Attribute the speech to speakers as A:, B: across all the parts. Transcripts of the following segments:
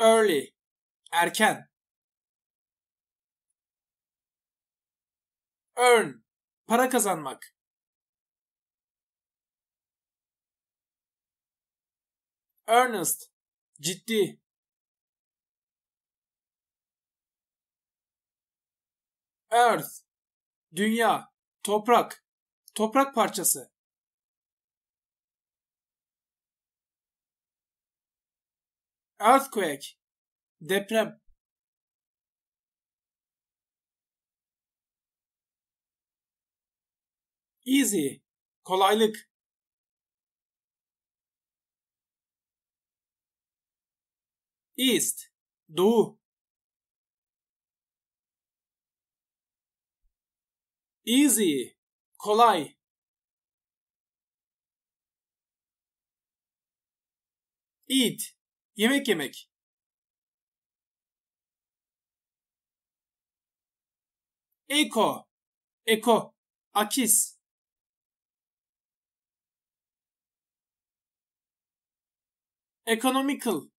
A: Early. Erken. Earn. Para kazanmak. Earnest. Ciddi. Earth. Dünya. Toprak. Toprak parçası. Earthquake. Deprem. Easy. Kolaylık. East. Doğu. Easy. Kolay. Eat. Yemek yemek. Eko. Eko. Akis. Economical.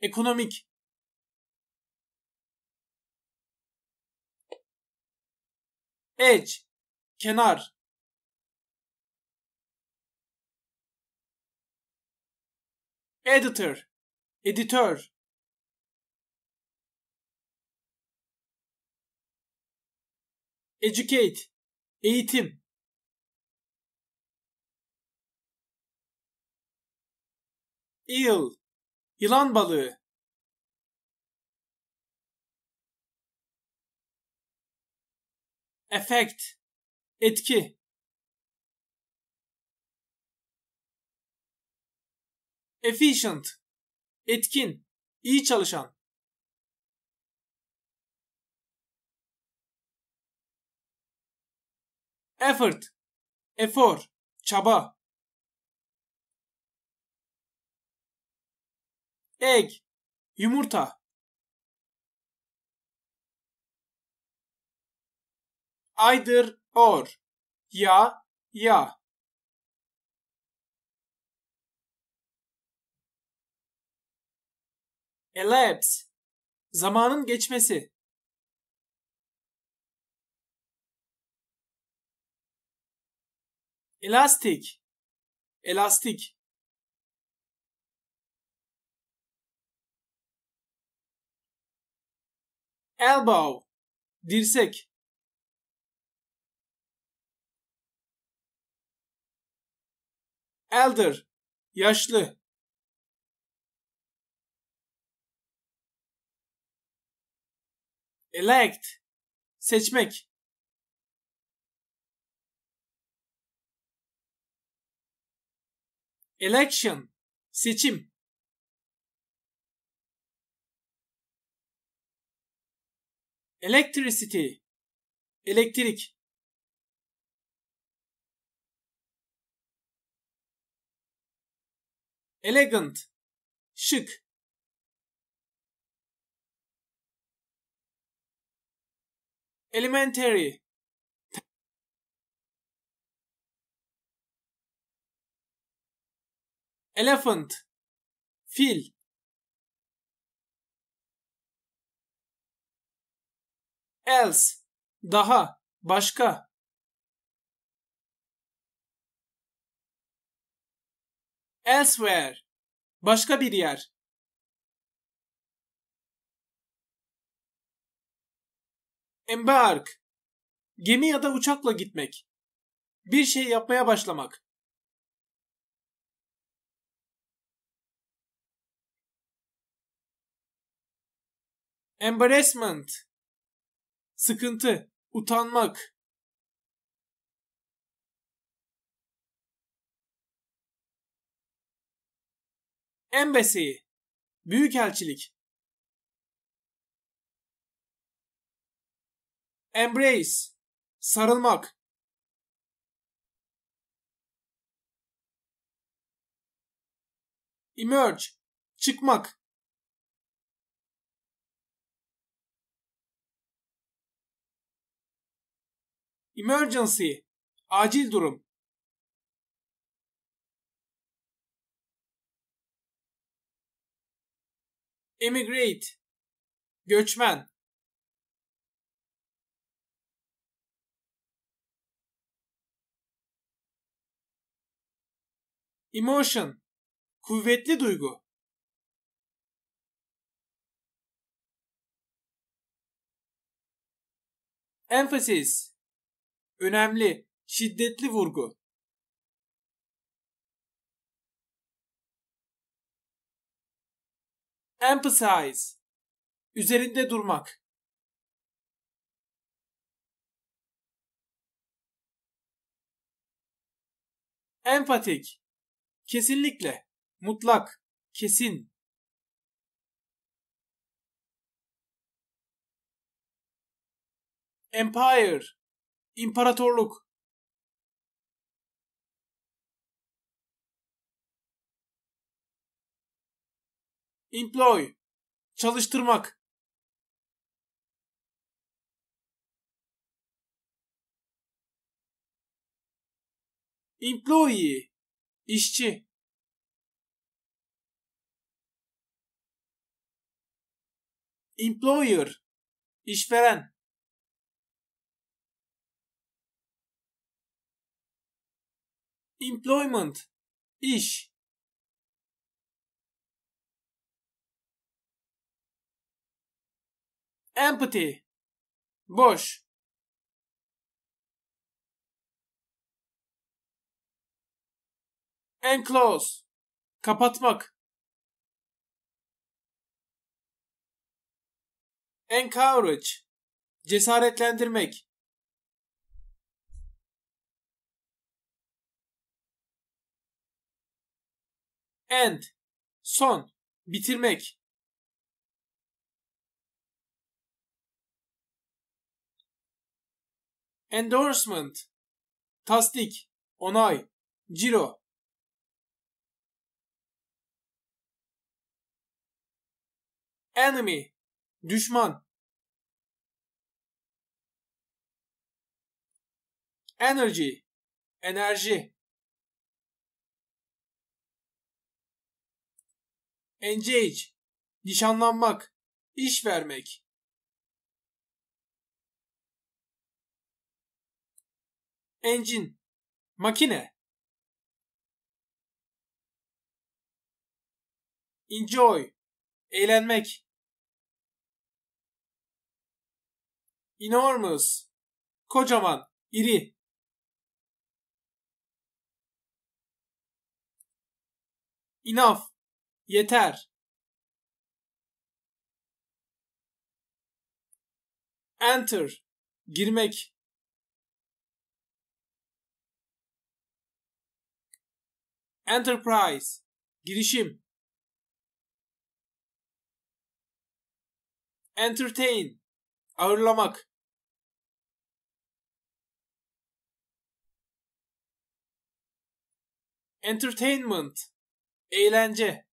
A: Ekonomik. Edge. Kenar. Editor Editör Educate Eğitim Eel Yılan balığı Effect Etki Efficient etkin, iyi çalışan. Effort, efor, çaba. Egg, yumurta. Either or, ya, ya. Elapse. Zamanın geçmesi. elastic, Elastik. Elbow. Dirsek. Elder. Yaşlı. Elect. Seçmek. Election. Seçim. Electricity. Elektrik. Elegant. Şık. Elementary Elephant Fil Else Daha Başka Elsewhere Başka bir yer Embark. Gemi ya da uçakla gitmek. Bir şey yapmaya başlamak. Embarrassment. Sıkıntı, utanmak. Embassy. Büyükelçilik. Embrace. Sarılmak. Emerge. Çıkmak. Emergency. Acil durum. Emigrate. Göçmen. Emotion. Kuvvetli duygu. Emphasis. Önemli, şiddetli vurgu. Emphasize. Üzerinde durmak. Empatik Kesinlikle, mutlak, kesin. Empire, imparatorluk. Employ, çalıştırmak. employee İşçi. Employer. İşveren. Employment. İş. empty, Boş. and close. Kapatmak. Encourage. Cesaretlendirmek. End. Son. Bitirmek. Endorsement. Tasdik. Onay. Ciro. enemy düşman energy enerji engage nişanlanmak iş vermek engine makine enjoy Eğlenmek. Enormous. Kocaman, iri. Enough. Yeter. Enter. Girmek. Enterprise. Girişim. Entertain. Ağırlamak. Entertainment. Eğlence.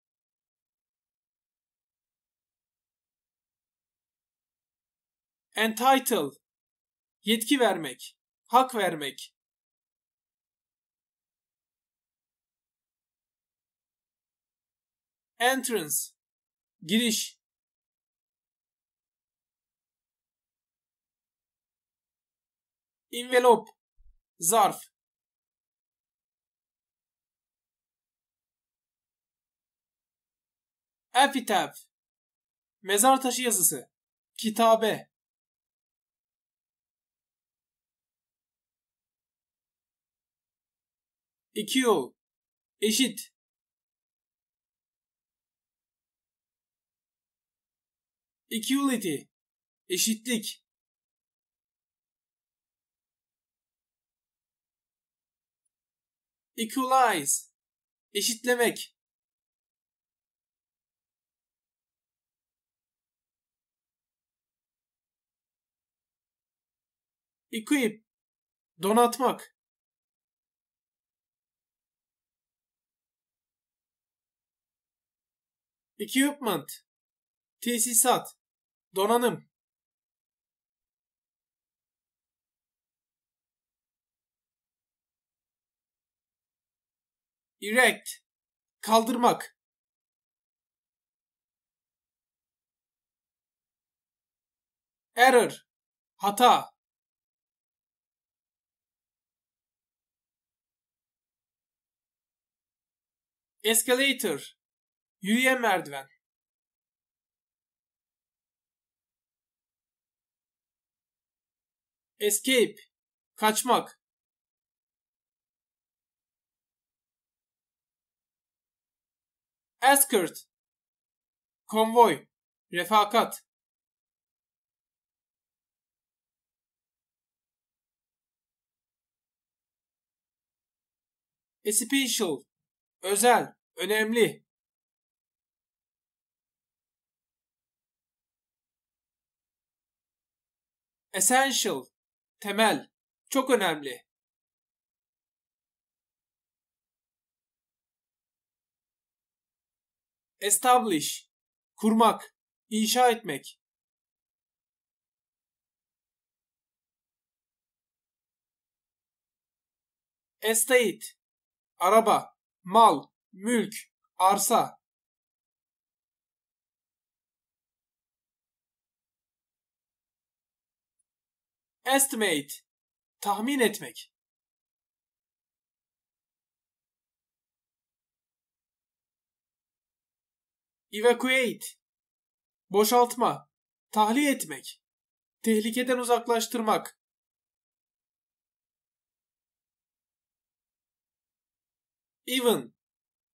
A: Entitle. Yetki vermek. Hak vermek. Entrance. Giriş. Envelop. Zarf. Epitaph. Mezar taşı yazısı. Kitabe. İki yol. Eşit. Equality. Eşitlik. Equalize. Eşitlemek. Equip. Donatmak. Equipment. Tesisat. Donanım. erect kaldırmak error hata escalator yürüyen merdiven escape kaçmak escort, Konvoy. Refakat. Especial. Özel. Önemli. Essential. Temel. Çok önemli. establish, kurmak, inşa etmek. Estate, araba, mal, mülk, arsa. Estimate, tahmin etmek. Evacuate. Boşaltma. Tahliye etmek. Tehlikeden uzaklaştırmak. Even.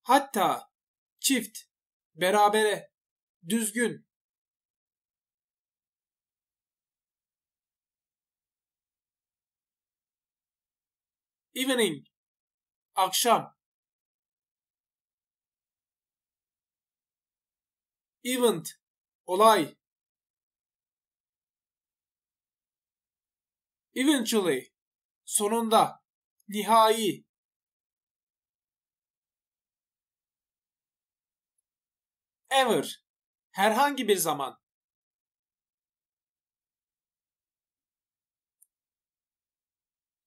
A: Hatta. Çift. Berabere. Düzgün. Evening. Akşam. event olay eventually sonunda nihai ever herhangi bir zaman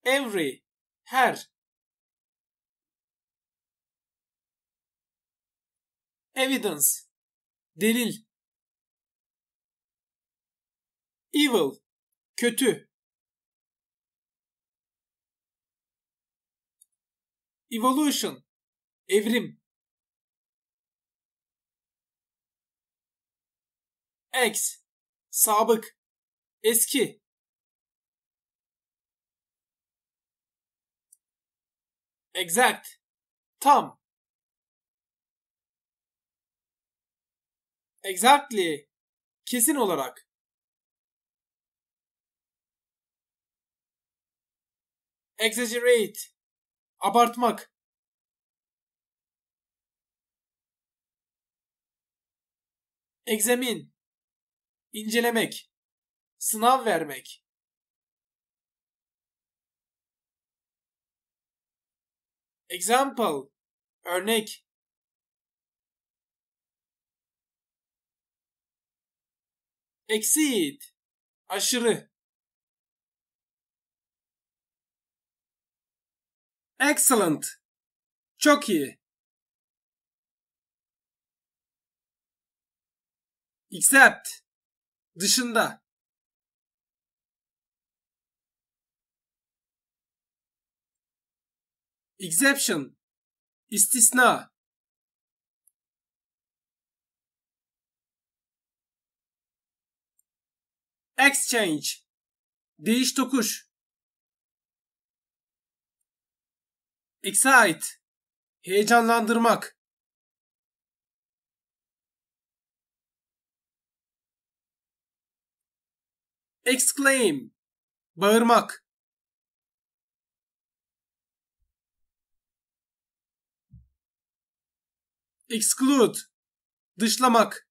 A: every her evidence delil evil kötü evolution evrim ex sabık eski exact tam Exactly. Kesin olarak. Exaggerate. Abartmak. Examine. incelemek, Sınav vermek. Example. Örnek. Exceed. Aşırı. Excellent. Çok iyi. Except. Dışında. Exception. İstisna. Exchange. Değiş tokuş. Excite. Heyecanlandırmak. Exclaim. Bağırmak. Exclude. Dışlamak.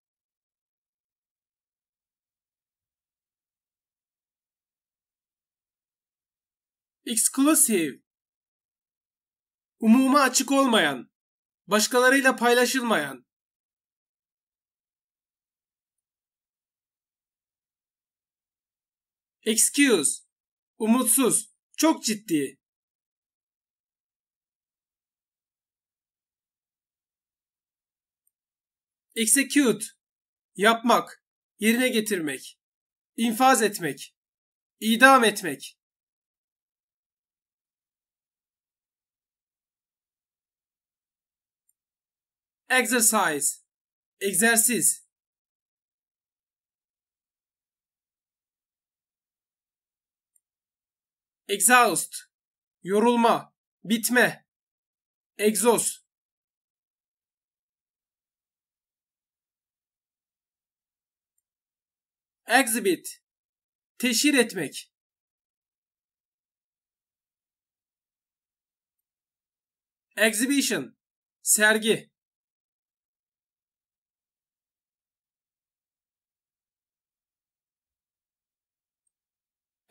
A: Exclusive. Umuma açık olmayan, başkalarıyla paylaşılmayan. Excuse. Umutsuz, çok ciddi. Execute. Yapmak, yerine getirmek, infaz etmek, idam etmek. Exercise. Egzersiz. Exhaust. Yorulma. Bitme. Exhaust. Exhibit. Teşhir etmek. Exhibition. Sergi.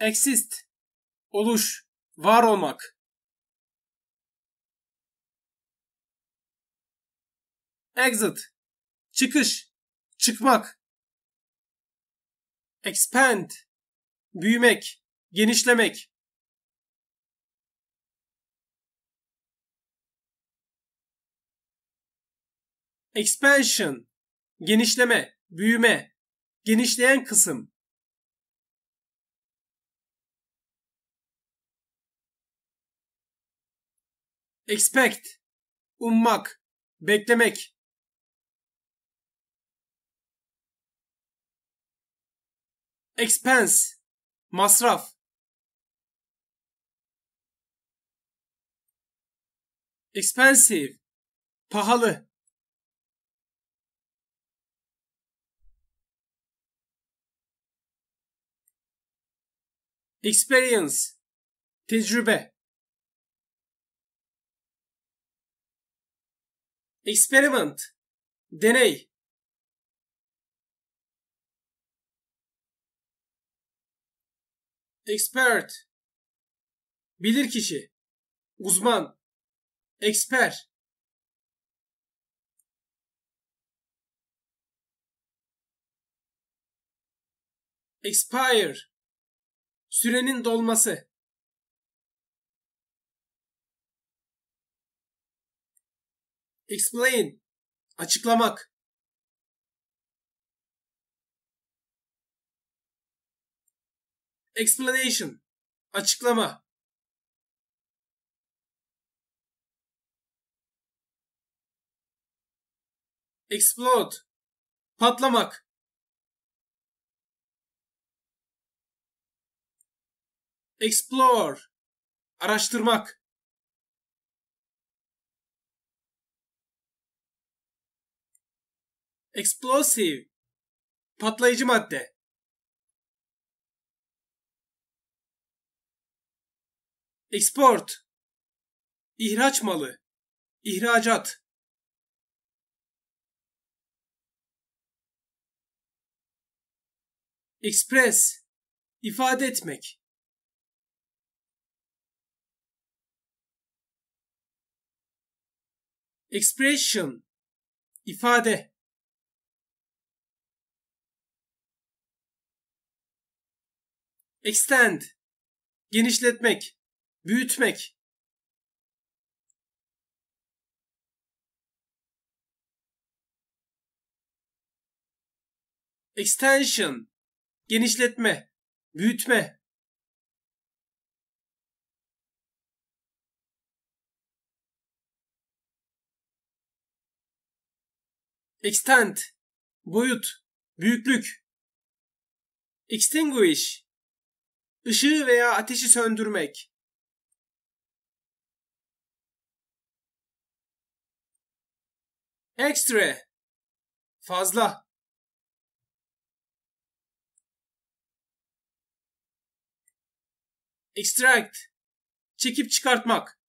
A: Exist. Oluş. Var olmak. Exit. Çıkış. Çıkmak. Expand. Büyümek. Genişlemek. Expansion. Genişleme. Büyüme. Genişleyen kısım. Expect, ummak, beklemek. Expense, masraf. Expensive, pahalı. Experience, tecrübe. Experiment. Deney. Expert. Bilir kişi. Uzman. Eksper. Expire. Sürenin dolması. Explain. Açıklamak. Explanation. Açıklama. Explode. Patlamak. Explore. Araştırmak. Explosive. Patlayıcı madde. Export. İhraç malı. İhracat. Express. ifade etmek. Expression. ifade. Extend. Genişletmek. Büyütmek. Extension. Genişletme. Büyütme. Extend. Boyut. Büyüklük. Extinguish. Işığı veya ateşi söndürmek. Extra, Fazla. Extract. Çekip çıkartmak.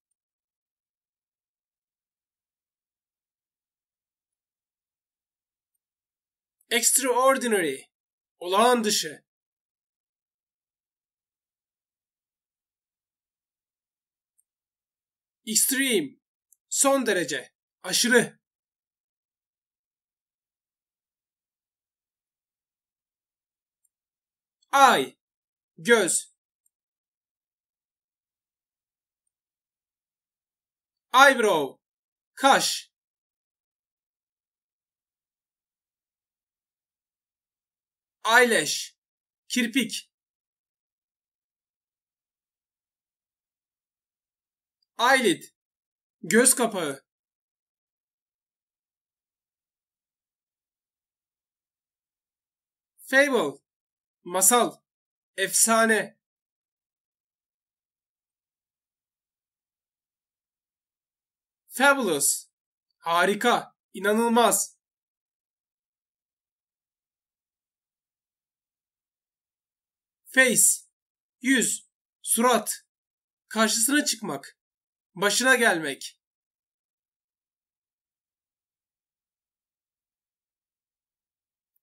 A: Extraordinary. Olağan dışı. Extreme. Son derece. Aşırı. Ay. Göz. Eyebrow. Kaş. Eyelash. Kirpik. eyelid, göz kapağı. Fable, masal, efsane. Fabulous, harika, inanılmaz. Face, yüz, surat, karşısına çıkmak başına gelmek.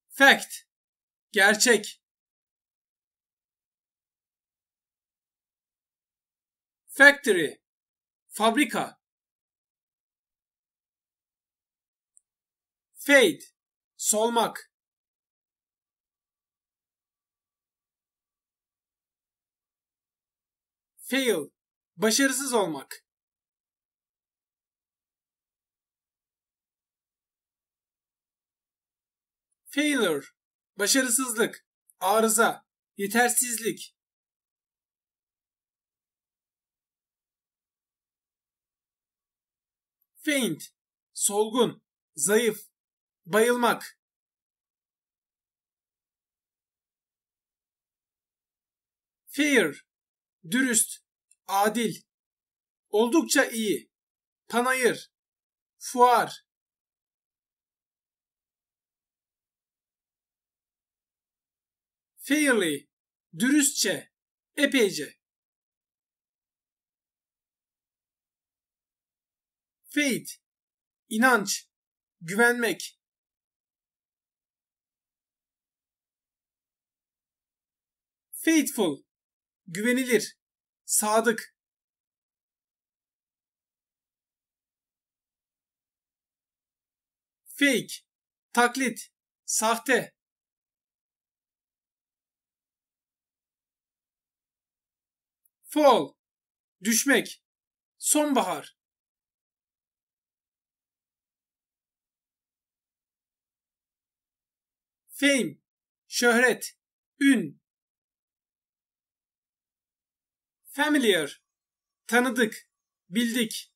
A: Fact gerçek. Factory fabrika. Fade solmak. fail, başarısız olmak. Failure, başarısızlık, arıza, yetersizlik. Faint, solgun, zayıf, bayılmak. Fair, dürüst, adil, oldukça iyi, panayır, fuar. fairly, dürüstçe, epeyce. Faith, inanç, güvenmek. Faithful, güvenilir, sadık. Fake, taklit, sahte. Fall. Düşmek. Sonbahar. Fame. Şöhret. Ün. Familiar. Tanıdık. Bildik.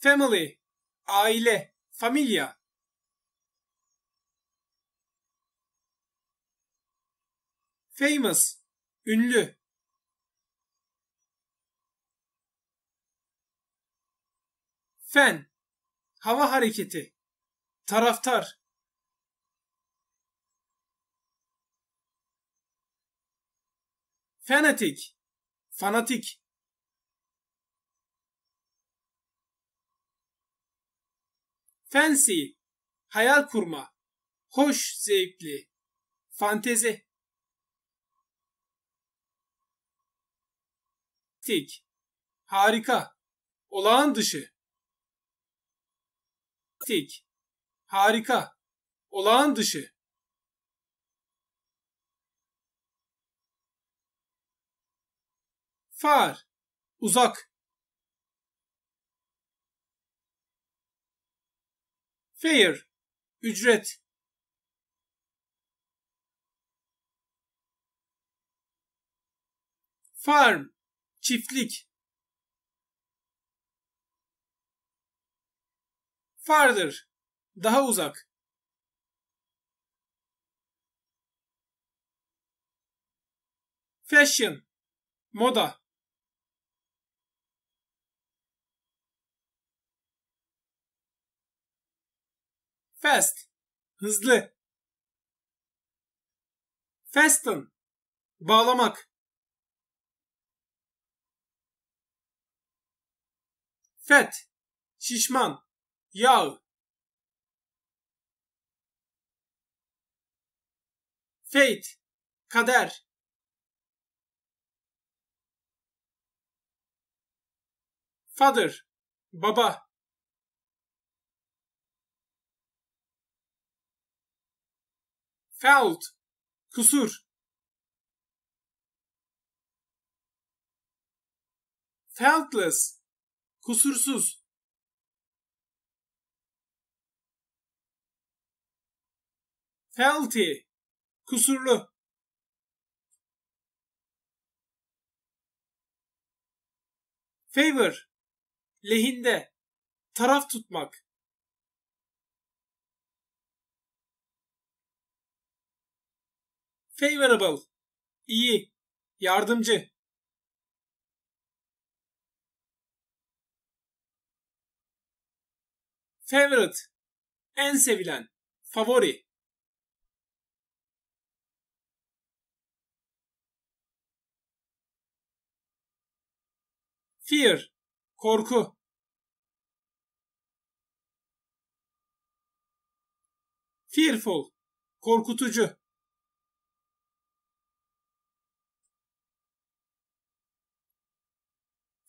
A: Family, aile, familia. Famous, ünlü. Fan, hava hareketi. Taraftar. Fanatik, fanatik. Fancy, hayal kurma, hoş zevkli, fantezi. Fantastik. Harika. Olağan dışı. Fantastik. Harika. Olağan dışı. Far. Uzak. Fair. Ücret. Farm. Çiftlik. Farther. Daha uzak. Fashion. Moda. Fast. Hızlı. Fasten. Bağlamak. Fet, şişman, yağ. Fate, kader. Father, baba. Felt, kusur. Feltless, kusursuz. Faulty, kusurlu. Favor, lehinde, taraf tutmak. Favorable, iyi, yardımcı. Favorite. En sevilen. Favori. Fear. Korku. Fearful. Korkutucu.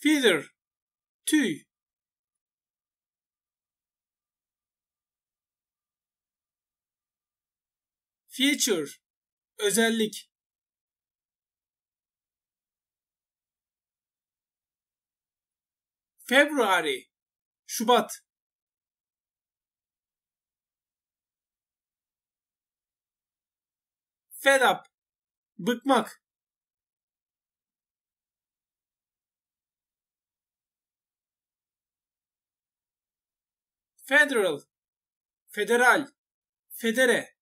A: Feather. Tüy. Feature, özellik. February, Şubat. Fed up, bıkmak. Federal, federal, federe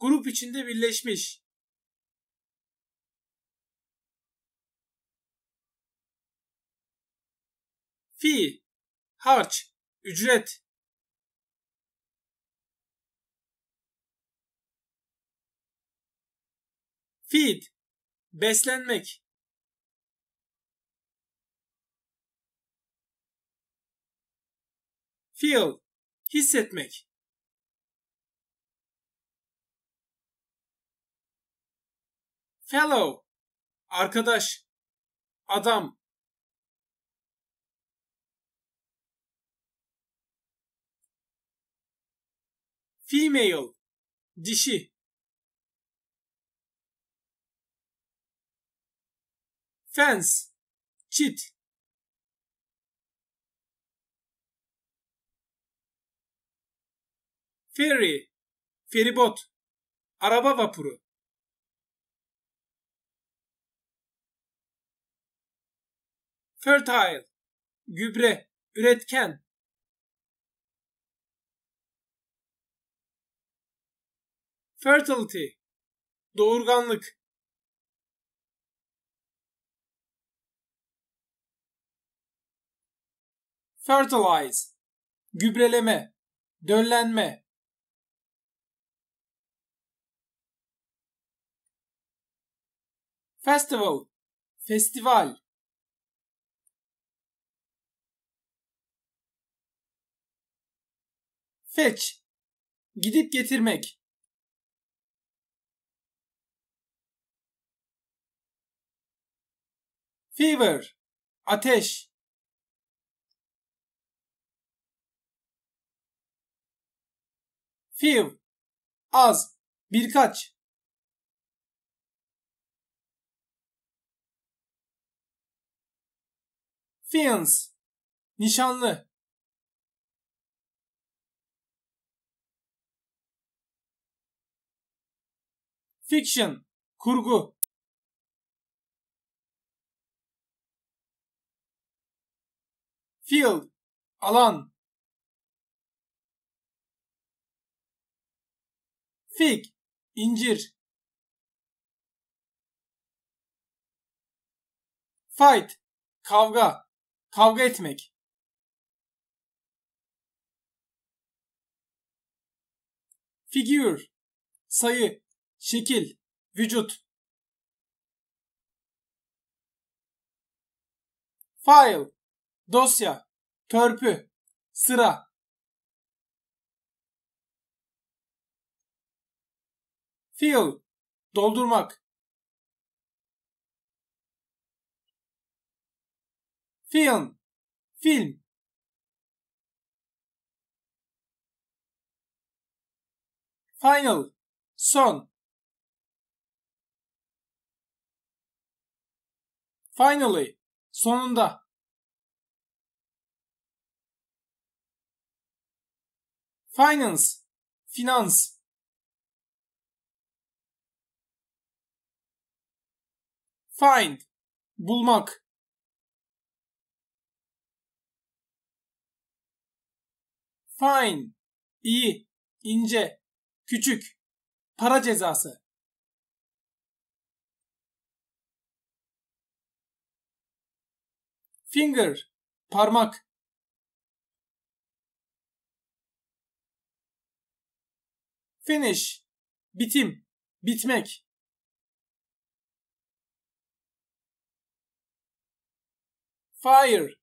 A: grup içinde birleşmiş. Fi, harç, ücret. Feed, beslenmek. Feel, hissetmek. Fellow. Arkadaş. Adam. Female. Dişi. Fence. Çit. Ferry, feribot, araba vapuru. fertile, gübre, üretken. Fertility, doğurganlık. Fertilize, gübreleme, döllenme. Festival, festival. Fetch. Gidip getirmek. Fever. Ateş. Few. Az. Birkaç. Fiance. Nişanlı. Fiction, kurgu. Field, alan. Fig, incir. Fight, kavga, kavga etmek. Figure, sayı, şekil, vücut. File, dosya, törpü, sıra. Fill, doldurmak. Film, film. Final, son. Finally, sonunda. Finance, finans. Find, bulmak. Fine, iyi, ince, küçük, para cezası. Finger, parmak. Finish, bitim, bitmek. Fire,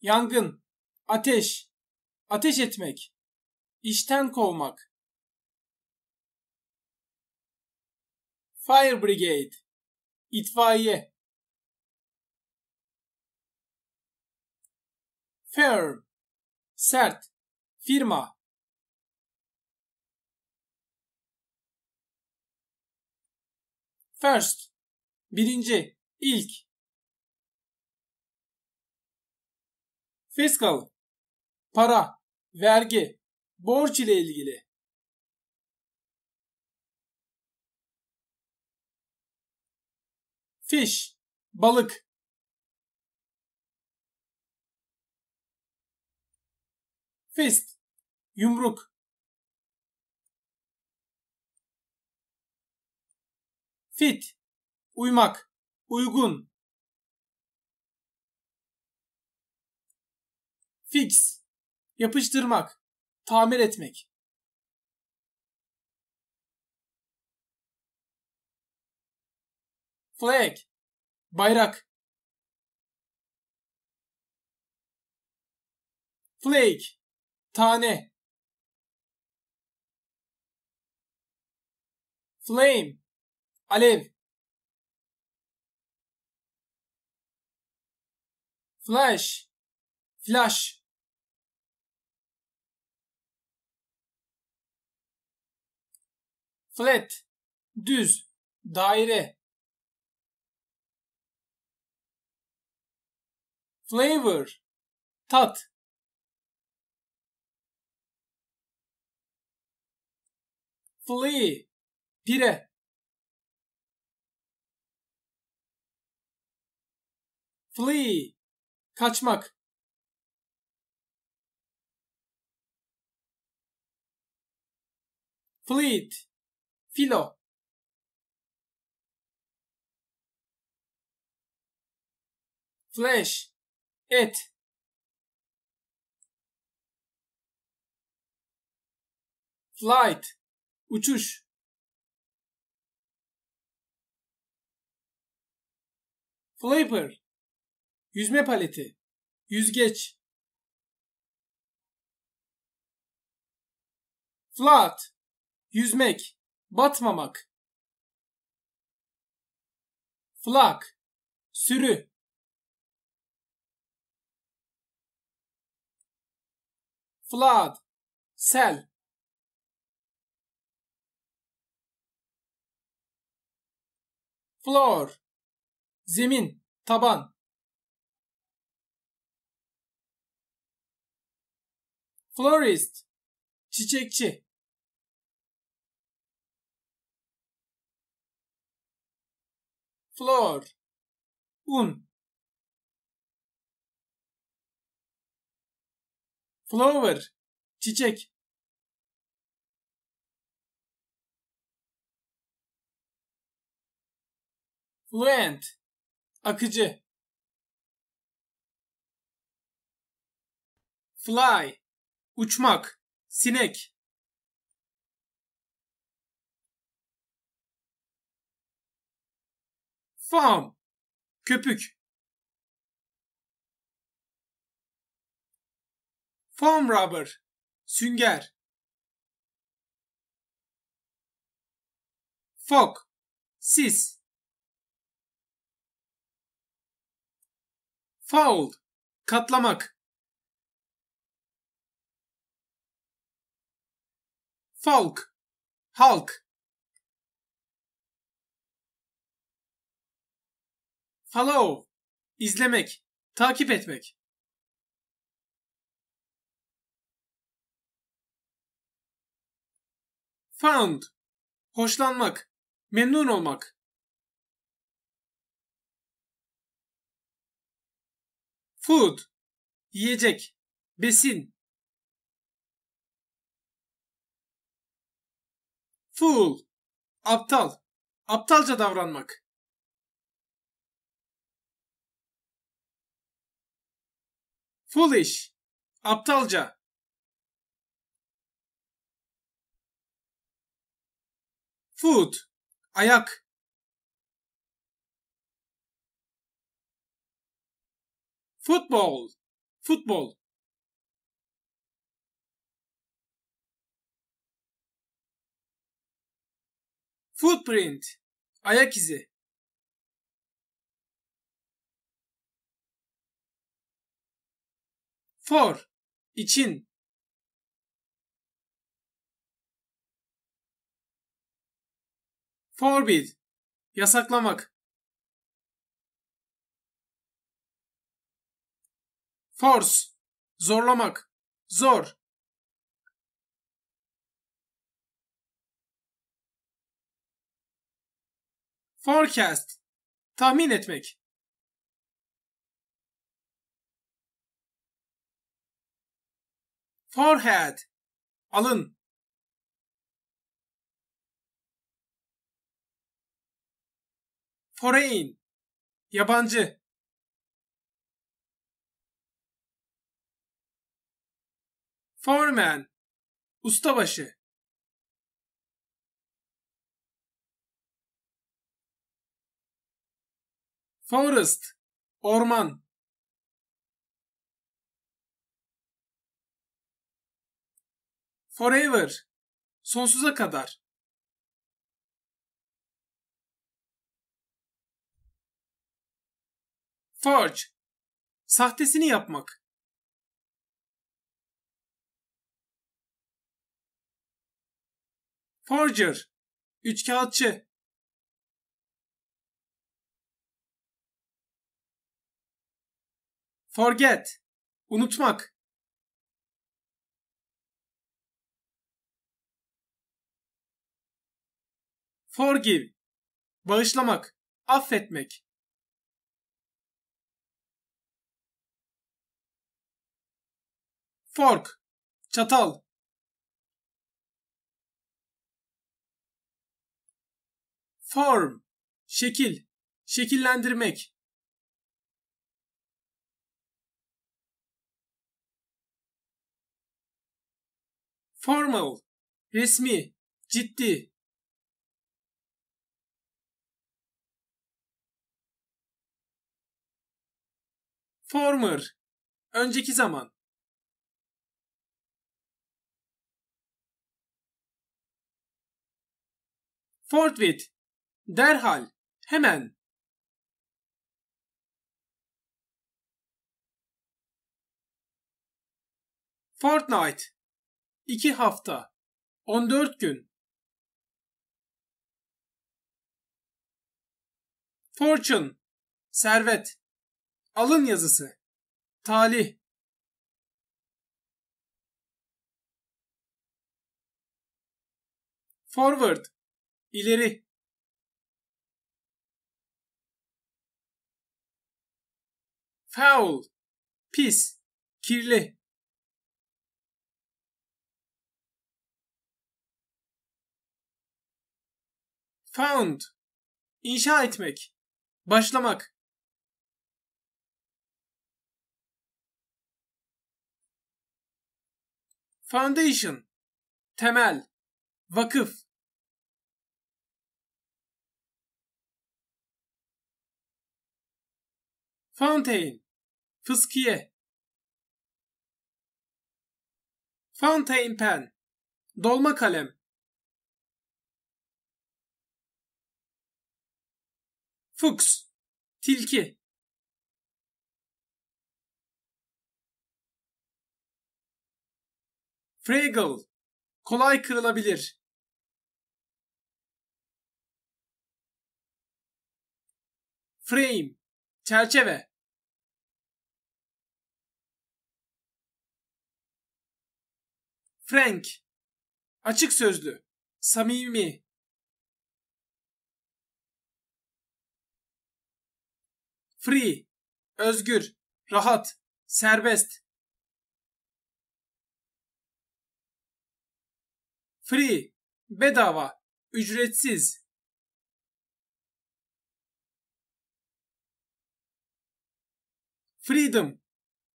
A: yangın, ateş, ateş etmek, işten kovmak. Fire Brigade, itfaiye. firm, sert, firma. First, birinci, ilk. Fiscal, para, vergi, borç ile ilgili. Fish, balık. Fist. Yumruk. Fit. Uymak. Uygun. Fix. Yapıştırmak. Tamir etmek. Flag. Bayrak. Flake tane flame alev flash flash flat düz daire flavor tat Flee. Pire. Flee. Kaçmak. Fleet. Filo. Flash. Et. Flight. Uçuş. Flapper. Yüzme paleti. Yüzgeç. Flat. Yüzmek. Batmamak. Flak. Sürü. Flood. Sel. floor zemin, taban. Florist çiçekçi. Floor un. Flower çiçek. Fluent. Akıcı. Fly. Uçmak. Sinek. Foam, Köpük. Foam rubber. Sünger. Fog. Sis. Fold, Katlamak. Folk, Halk. Follow. İzlemek. Takip etmek. Found. Hoşlanmak. Memnun olmak. Food. Yiyecek. Besin. Fool. Aptal. Aptalca davranmak. Foolish. Aptalca. Foot. Ayak. Futbol. Futbol. Footprint. Ayak izi. For. için. Forbid. Yasaklamak. Force. Zorlamak. Zor. Forecast. Tahmin etmek. Forehead. Alın. Foreign. Yabancı. Foreman. Ustabaşı. Forest. Orman. Forever. Sonsuza kadar. Forge. Sahtesini yapmak. Forger. üç kağıtçı. Forget. Unutmak. Forgive. Bağışlamak. Affetmek. Fork. Çatal. Form, şekil, şekillendirmek. Formal, resmi, ciddi. Former, önceki zaman. Forthwith, Derhal, hemen. Fortnite 2 hafta 14 gün Fortune Servet Alın yazısı Talih Forward ileri Foul. Pis. Kirli. Found. inşa etmek. Başlamak. Foundation. Temel. Vakıf. Fountain, fıskiye. Fountain pen, dolma kalem. Fuchs, tilki. Fraggle, kolay kırılabilir. Frame, çerçeve. Frank. Açık sözlü. Samimi. Free. Özgür. Rahat. Serbest. Free. Bedava. Ücretsiz. Freedom.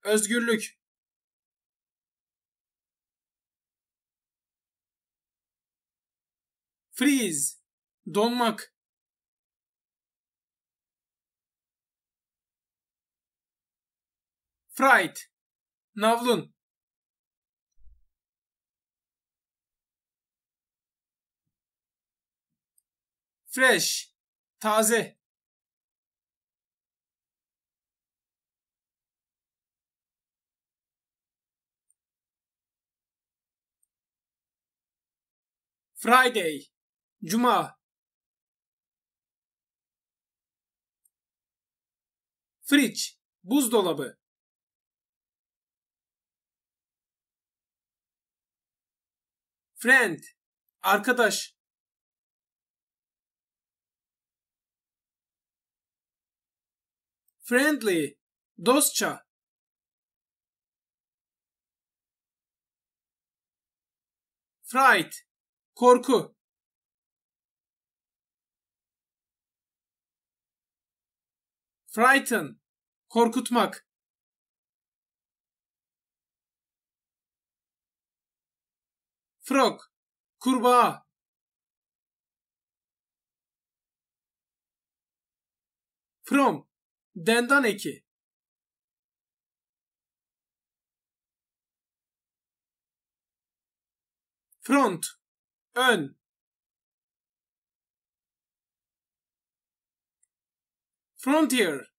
A: Özgürlük. Freeze. Donmak. Fright. Navlun. Fresh. Taze. Friday Cuma Fridge buzdolabı Friend arkadaş Friendly dostça Fright korku frighten, korkutmak. Frog, kurbağa. From, dendan eki. Front, ön. Frontier.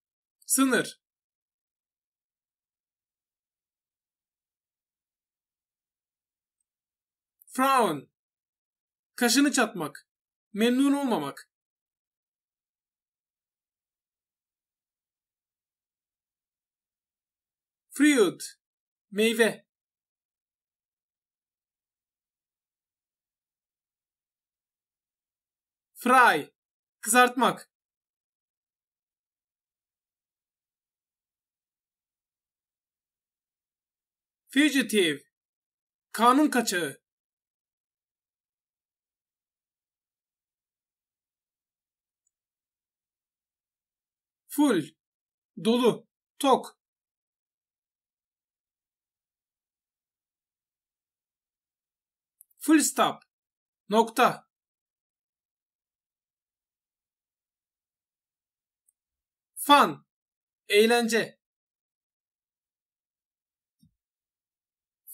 A: Sınır. Frown. Kaşını çatmak. Memnun olmamak. Fruit. Meyve. Fry. Kızartmak. Fugitive. Kanun kaçağı. Full. Dolu. Tok. Full stop. Nokta. Fan. Eğlence.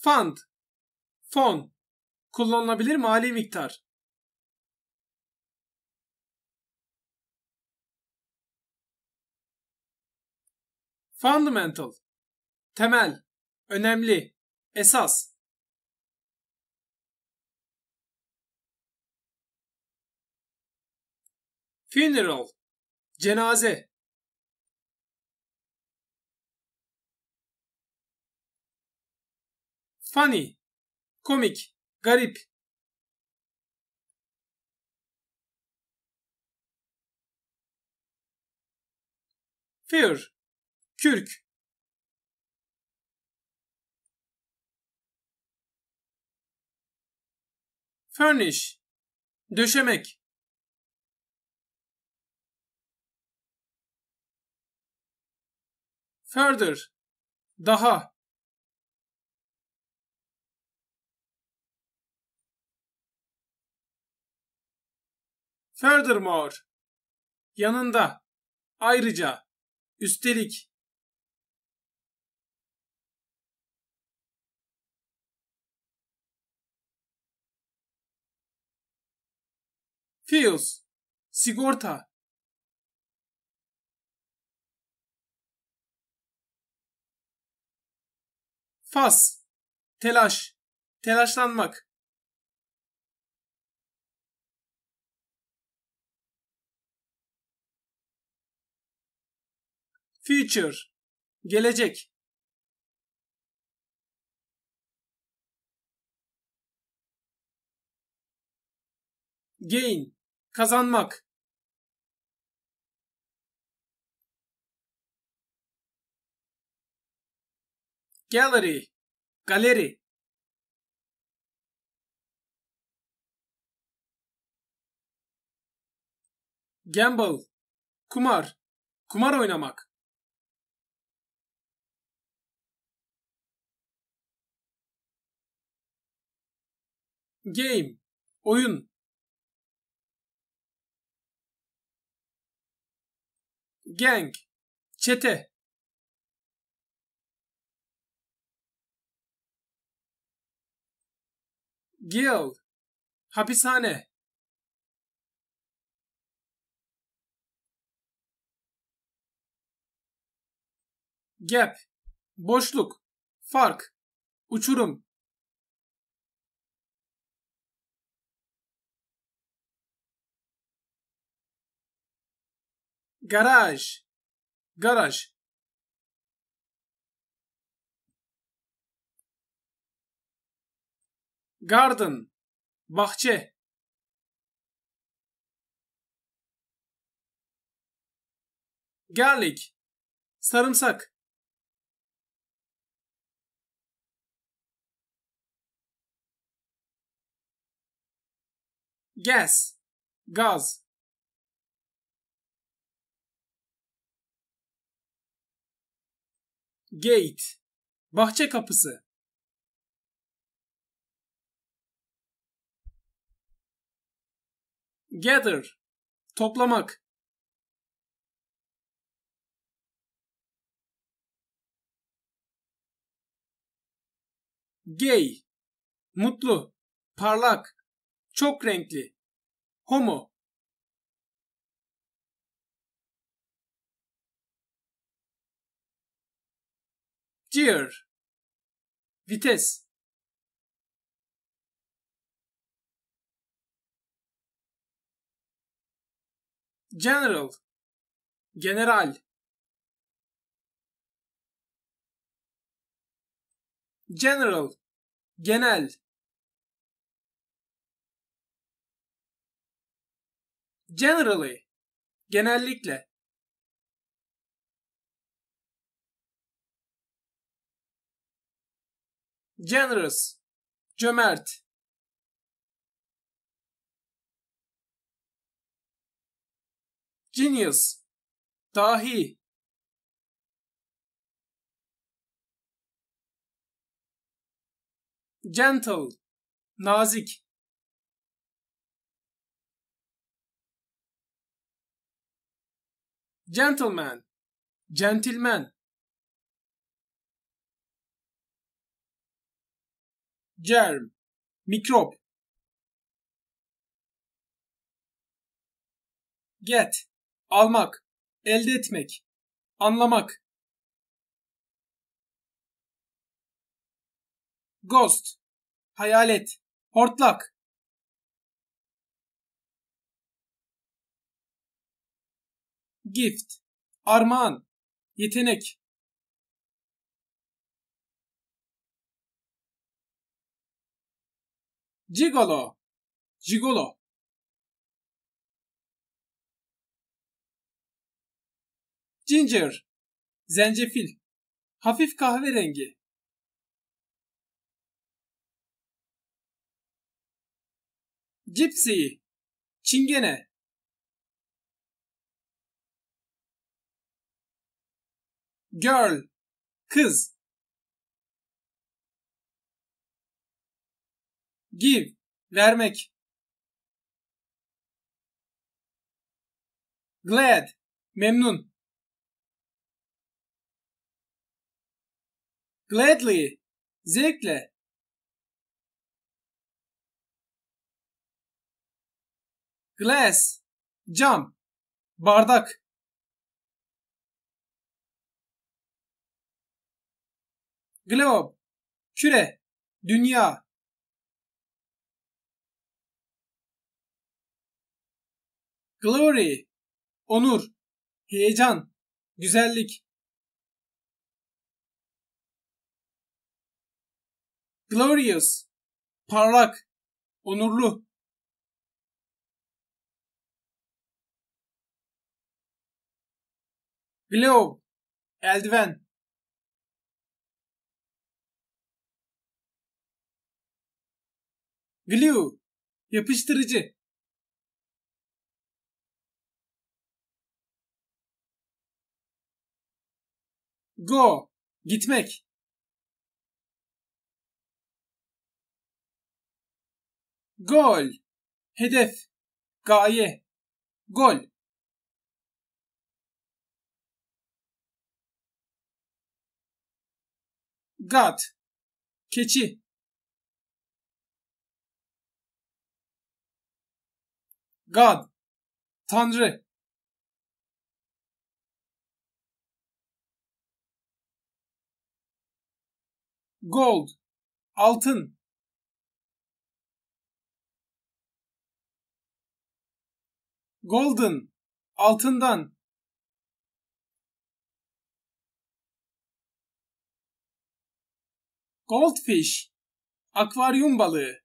A: Fund, fon, kullanılabilir mali miktar. Fundamental, temel, önemli, esas. Funeral, cenaze. funny, komik, garip. Fear, kürk. Furnish, döşemek. Further, daha. Furthermore, yanında, ayrıca, üstelik. Feels, sigorta. Fas, telaş, telaşlanmak. Future. Gelecek. Gain. Kazanmak. Gallery. Galeri. Gamble. Kumar. Kumar oynamak. Game, oyun. Gang, çete. Guild, hapishane. Gap, boşluk, fark, uçurum. Garaj. Garaj. Garden. Bahçe. Garlic. Sarımsak. Gas. Gaz. Gate. Bahçe kapısı. Gather. Toplamak. Gay. Mutlu. Parlak. Çok renkli. Homo. Gear Vites General General General Genel Generally Genellikle Generous. Cömert. Genius. Dahi. Gentle. Nazik. Gentleman. Gentleman. germ, mikrop. Get, almak, elde etmek, anlamak. Ghost, hayalet, hortlak. Gift, armağan, yetenek. Gigolo. Gigolo. Ginger. Zencefil. Hafif kahverengi. Gypsy. Çingene. Girl. Kız. Give, vermek. Glad, memnun. Gladly, zevkle. Glass, cam, bardak. Globe, küre, dünya. glory, onur, heyecan, güzellik. Glorious, parlak, onurlu. glow, eldiven. Glue, yapıştırıcı. Go. Gitmek. Gol. Hedef. Gaye. Gol. Gat. Keçi. God. Tanrı. gold altın golden altından goldfish akvaryum balığı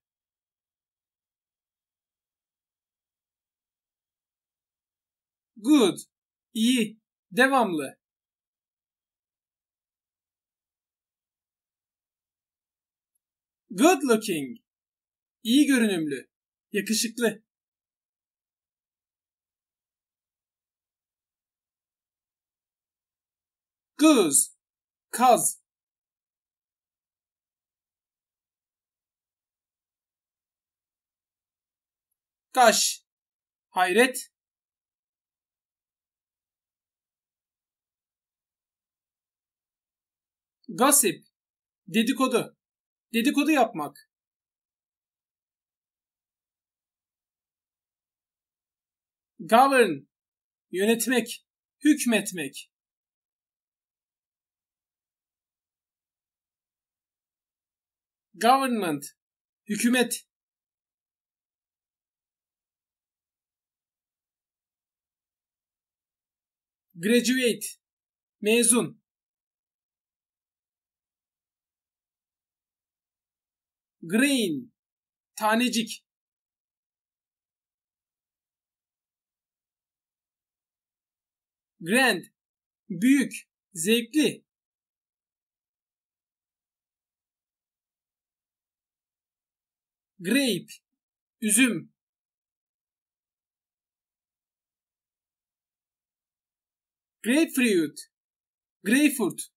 A: good iyi devamlı Good looking. İyi görünümlü. Yakışıklı. Goose. Kaz. Taş. Hayret. Gossip. Dedikodu. Dedikodu yapmak. Govern, yönetmek, hükmetmek. Government, hükümet. Graduate, mezun. Green. Tanecik. Grand. Büyük. Zevkli. Grape. Üzüm. Grapefruit. grapefruit.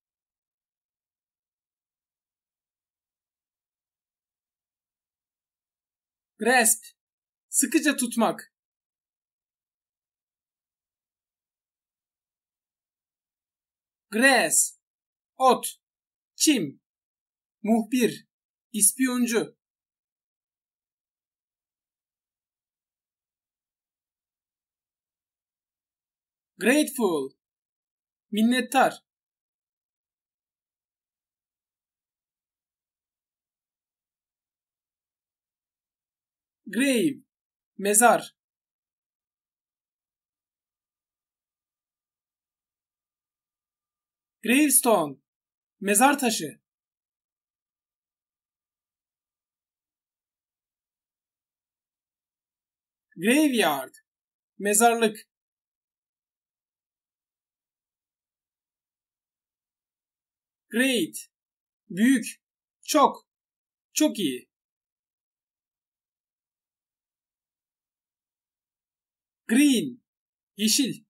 A: Grasp. Sıkıca tutmak. Grass. Ot. Çim. Muhbir. İspiyoncu. Grateful. Minnettar. Grave, mezar. Gravestone, mezar taşı. Graveyard, mezarlık. Great, büyük, çok, çok iyi. Green. Yeşil.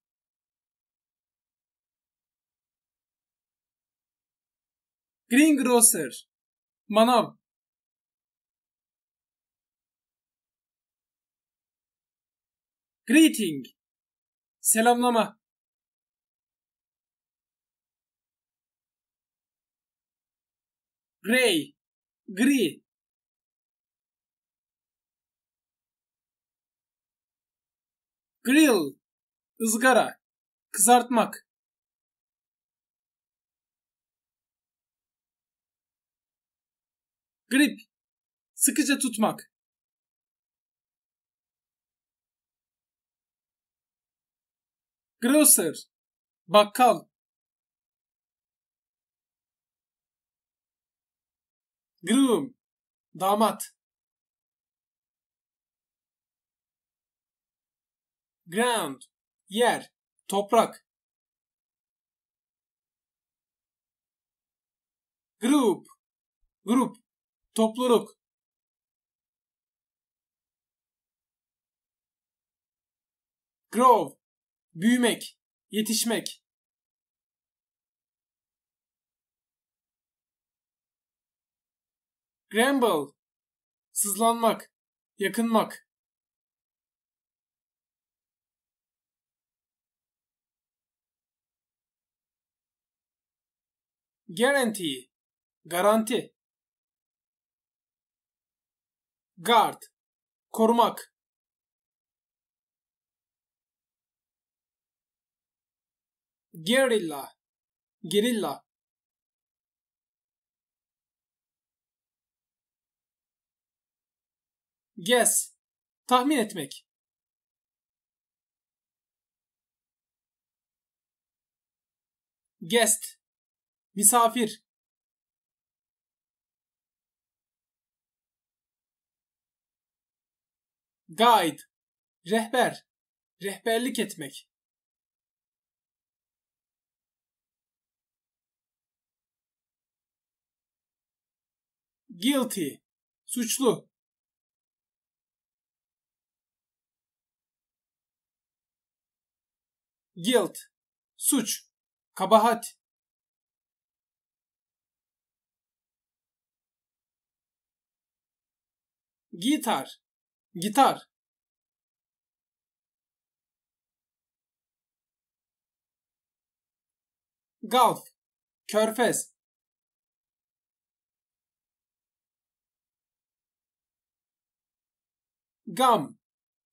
A: Green grocer, Manav. Greeting. Selamlama. Gray, Gri. Grill, ızgara, kızartmak. Grip, sıkıca tutmak. Grocer, bakkal. Groom, damat. ground, yer, toprak. Group, grup, topluluk. Grow, büyümek, yetişmek. Gramble, sızlanmak, yakınmak. Guarantee, garanti. Guard, korumak. Guerrilla, gerilla. Guess, tahmin etmek. Guest, Misafir Guide Rehber Rehberlik etmek Guilty Suçlu Guilt Suç Kabahat Gitar. Gitar. golf, Körfez. Gam.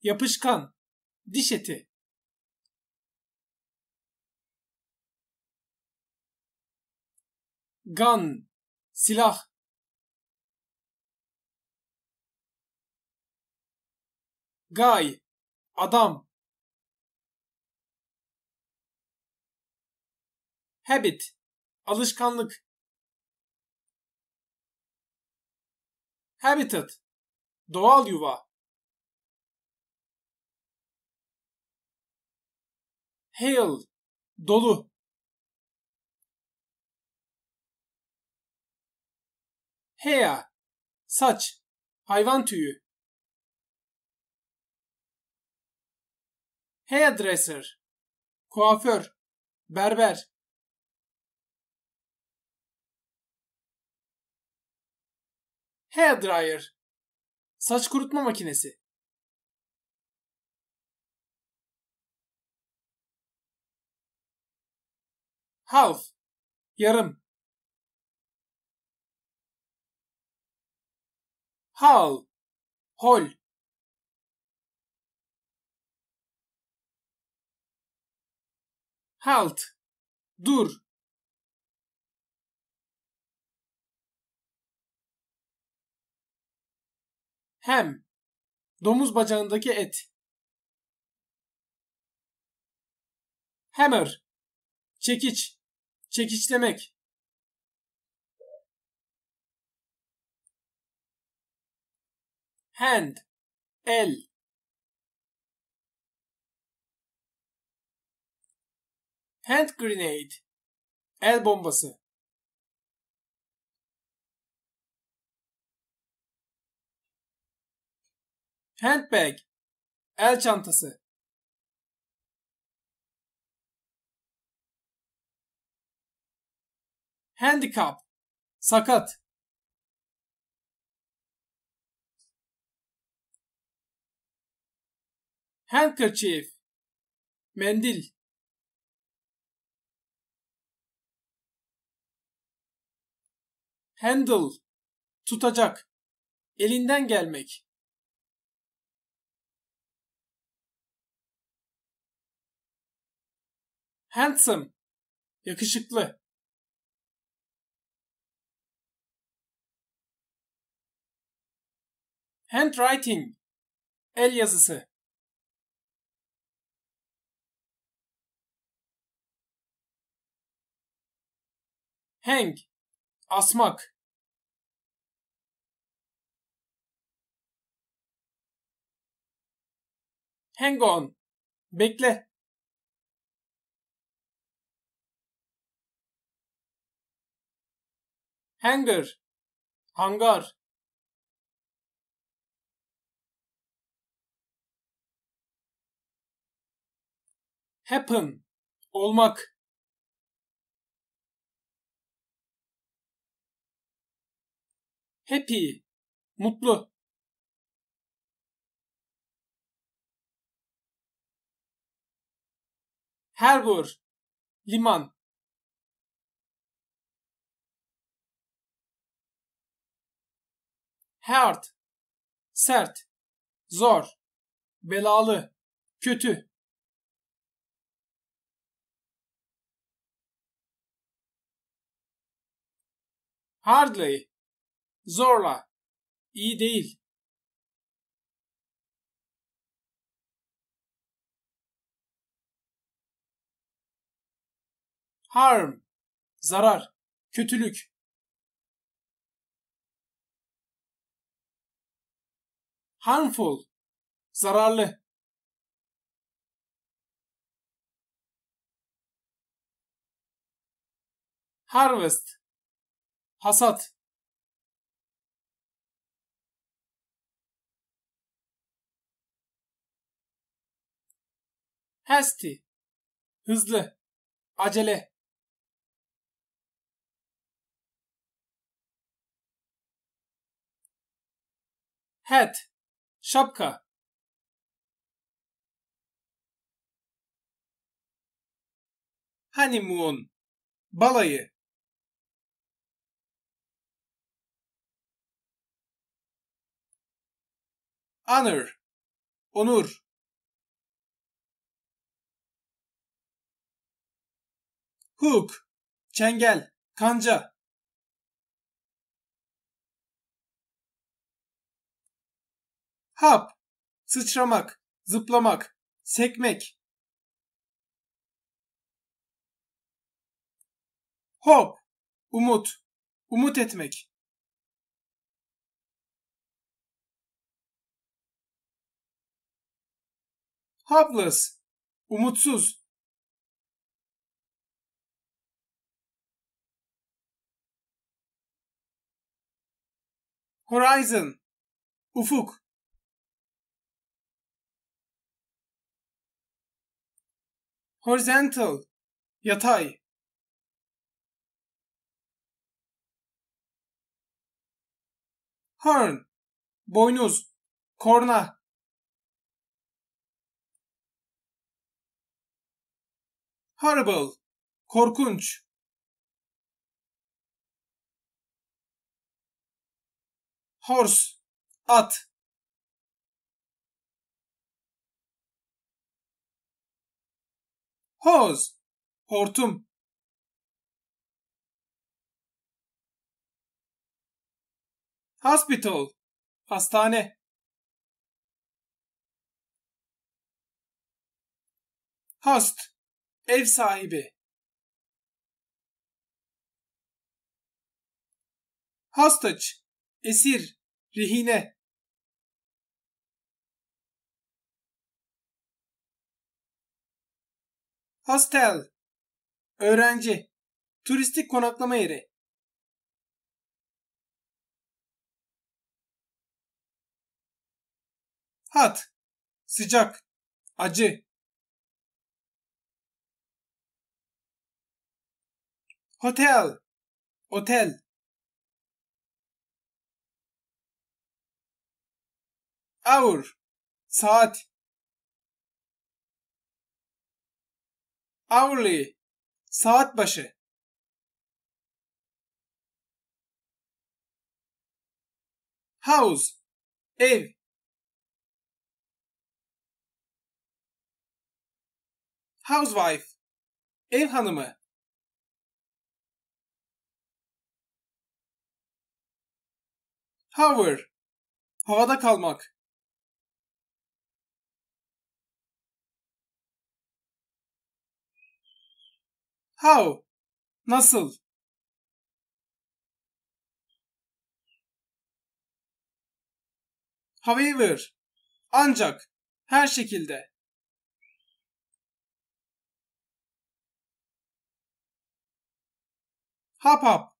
A: Yapışkan. Diş eti. Gun. Silah. guy, adam. Habit, alışkanlık. Habitat, doğal yuva. Hail, dolu. Hair, saç, hayvan tüyü. Hairdresser. Kuaför. Berber. Hairdryer. Saç kurutma makinesi. Half. Yarım. Hal. Hol. Halt. Dur. Hem. Domuz bacağındaki et. Hammer. Çekiç. demek. Hand. El. Hand grenade. El bombası. Handbag. El çantası. Handicap. Sakat. Handkerchief. Mendil. handle tutacak, elinden gelmek. Handsome yakışıklı. Handwriting el yazısı. Hang asmak. Hang on. Bekle. Hanger. Hangar. Happen. Olmak. Happy, mutlu. Harbor, liman. Hard, sert, zor, belalı, kötü. Hardly, Zorla. İyi değil. Harm. Zarar. Kötülük. Harmful. Zararlı. Harvest. Hasat. Hasty. Hızlı. Acele. Hat. Şapka. Honeymoon. Balayı. honor, onur. hook, çengel, kanca. Hop, sıçramak, zıplamak, sekmek. Hop, umut, umut etmek. Hopeless, umutsuz, Horizon. Ufuk. Horizontal. Yatay. Horn. Boynuz. Korna. Horrible. Korkunç. horse at hose hortum hospital hastane host ev sahibi hostage esir, rehine. Hostel, öğrenci, turistik konaklama yeri. Hat, sıcak, acı. Hotel, otel. hour saat hourly saat başı house ev housewife ev hanımı hover havada kalmak How? Nasıl? However. Ancak. Her şekilde. Hap hap.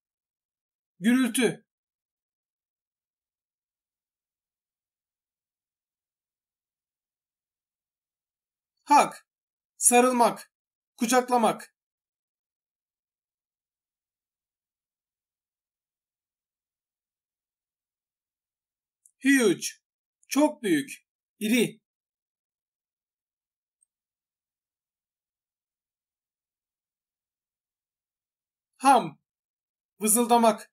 A: Gürültü. Hak. Sarılmak. Kucaklamak. Huge. Çok büyük. İri. Ham. Vızıldamak.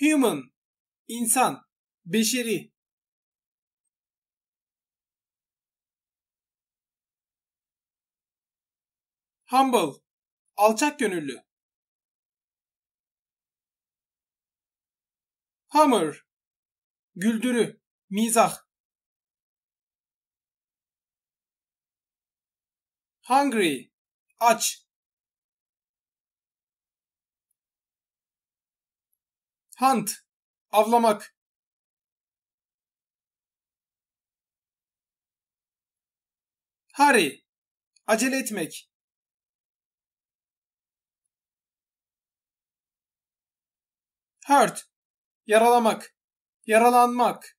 A: Human. İnsan. Beşeri. Humble. Alçak gönüllü. Hammer. Güldürü, mizah. Hungry. Aç. Hunt. Avlamak. Hurry. Acele etmek. Hurt yaralamak, yaralanmak.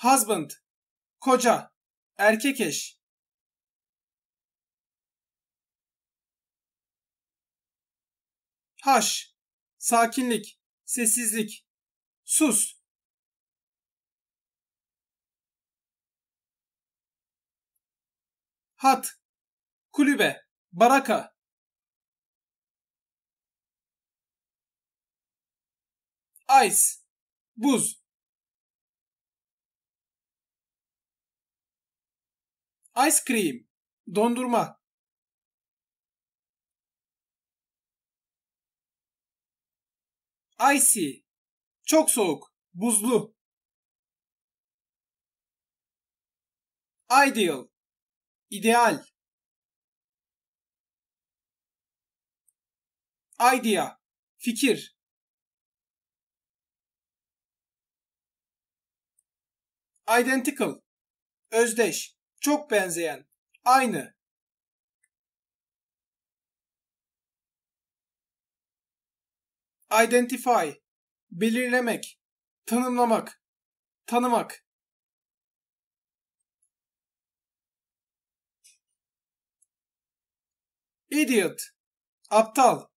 A: Husband, koca, erkek eş. Haş, sakinlik, sessizlik, sus. Hat, kulübe, baraka. Ice. Buz. Ice cream. Dondurma. Icy. Çok soğuk. Buzlu. Ideal. ideal. Idea. Fikir. Identical. Özdeş. Çok benzeyen. Aynı. Identify. Belirlemek. Tanımlamak. Tanımak. Idiot. Aptal.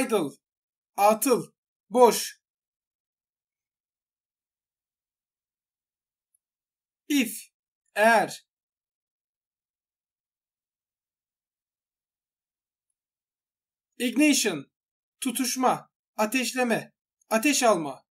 A: Idle. Atıl. Boş. If, eğer Ignition, tutuşma, ateşleme, ateş alma.